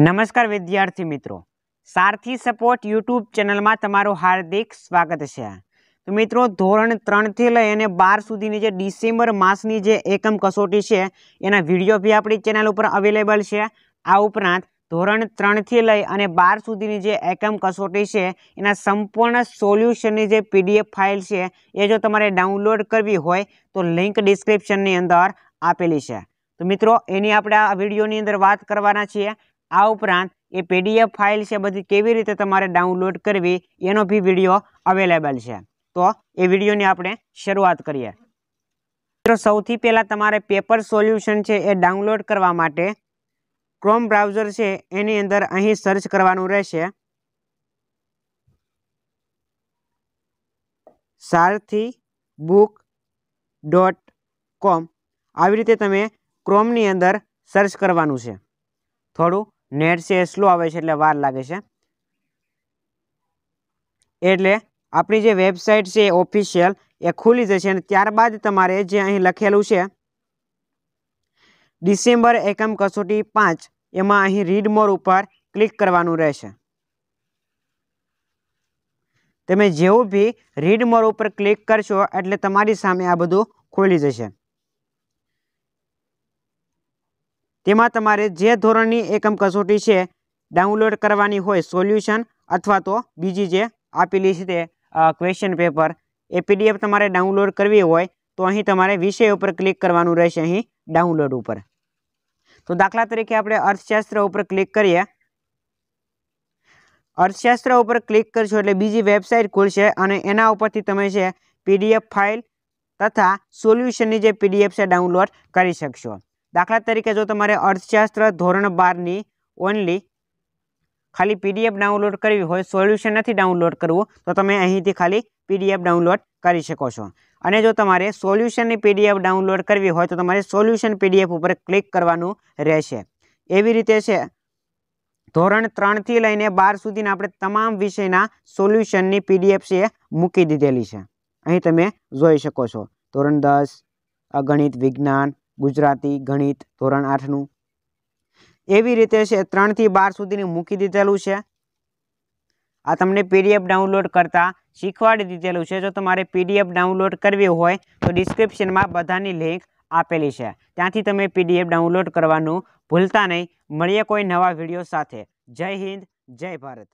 નમસ્કાર વિદ્યાર્થી મિત્રો સારથી સપોર્ટ યુટ્યુબ ચેનલમાં તમારું હાર્દિક સ્વાગત છે તો મિત્રો ધોરણ ત્રણથી લઈ અને બાર સુધીની જે ડિસેમ્બર માસની જે એકમ કસોટી છે એના વિડીયો બી આપણી ચેનલ ઉપર અવેલેબલ છે આ ઉપરાંત ધોરણ ત્રણથી લઈ અને બાર સુધીની જે એકમ કસોટી છે એના સંપૂર્ણ સોલ્યુશનની જે પીડીએફ ફાઇલ છે એ જો તમારે ડાઉનલોડ કરવી હોય તો લિંક ડિસ્ક્રિપ્શનની અંદર આપેલી છે તો મિત્રો એની આપણે આ વિડીયોની અંદર વાત કરવાના છીએ આ ઉપરાંત એ પીડીએફ ફાઈલ છે બધી કેવી રીતે તમારે ડાઉનલોડ કરવી એનો ભી વિડિયો अवेलेबल છે તો એ વિડિયો ની આપણે શરૂઆત કરીએ તો સૌથી પહેલા તમારે પેપર સોલ્યુશન છે એ ડાઉનલોડ કરવા માટે ક્રોમ બ્રાઉઝર છે એની અંદર અહીં સર્ચ કરવાનું રહેશે સારથી book.com આવી રીતે તમે ક્રોમ ની અંદર સર્ચ કરવાનું છે થોડો નેટ સે એસલો આવે છે એટલે વાર લાગે છે એટલે આપની જે વેબસાઈટ છે ઓફિશિયલ એ ખુલી જશે અને ત્યાર બાદ તમારે જે અહીં લખેલું છે ડિસેમ્બર 1 કસોટી 5 એમાં અહીં રીડ મોર ઉપર ક્લિક કરવાનું રહેશે તમે જેવું ભી રીડ મોર ઉપર ક્લિક કરશો એટલે તમારી સામે આ બધું ખુલી જશે તમારે જે ધોરણની એકમ કસોટી છે ડાઉનલોડ કરવાની હોય સોલ્યુશન અથવા તો બીજી જે આપેલી છે તે ક્વેશ્ચન પેપર એ પીડીએફ તમારે ડાઉનલોડ કરવી હોય તો અહીં તમારે વિષય ઉપર ક્લિક કરવાનું રહેશે અહીં ડાઉનલોડ ઉપર તો દાખલા તરીકે આપણે અર્થશાસ્ત્ર ઉપર ક્લિક કરીએ અર્થશાસ્ત્ર ઉપર ક્લિક કરજો એટલે બીજી વેબસાઈટ খুলશે અને એના ઉપરથી તમને છે પીડીએફ ફાઈલ તથા સોલ્યુશનની જે પીડીએફ છે ડાઉનલોડ કરી શકશો દાખલા તરીકે જો તમારે અર્થશાસ્ત્ર ધોરણ 12 ની ઓન્લી ખાલી પીડીએફ ડાઉનલોડ કરી હોય સોલ્યુશન નથી ડાઉનલોડ કરવું તો તમે અહીંથી ખાલી પીડીએફ ડાઉનલોડ કરી શકો છો અને જો તમારે સોલ્યુશન ની પીડીએફ ડાઉનલોડ કરવી હોય તો તમારે સોલ્યુશન પીડીએફ ઉપર ક્લિક કરવાનું રહેશે આવી રીતે છે ધોરણ 3 થી લઈને 12 સુધીના આપણે તમામ વિષયના સોલ્યુશન ની પીડીએફ છે મૂકી દીધેલી છે અહીં તમે જોઈ શકો છો ધોરણ 10 આ ગણિત વિજ્ઞાન ગુજરાતી ગણિત ધોરણ આઠનું એવી રીતે છે ત્રણથી બાર સુધીની મૂકી દીધેલું છે આ તમને પીડીએફ ડાઉનલોડ કરતાં શીખવાડી દીધેલું છે જો તમારે પીડીએફ ડાઉનલોડ કરવી હોય તો ડિસ્ક્રિપ્શનમાં બધાની લિંક આપેલી છે ત્યાંથી તમે પીડીએફ ડાઉનલોડ કરવાનું ભૂલતા નહીં મળીએ કોઈ નવા વિડીયો સાથે જય હિન્દ જય ભારત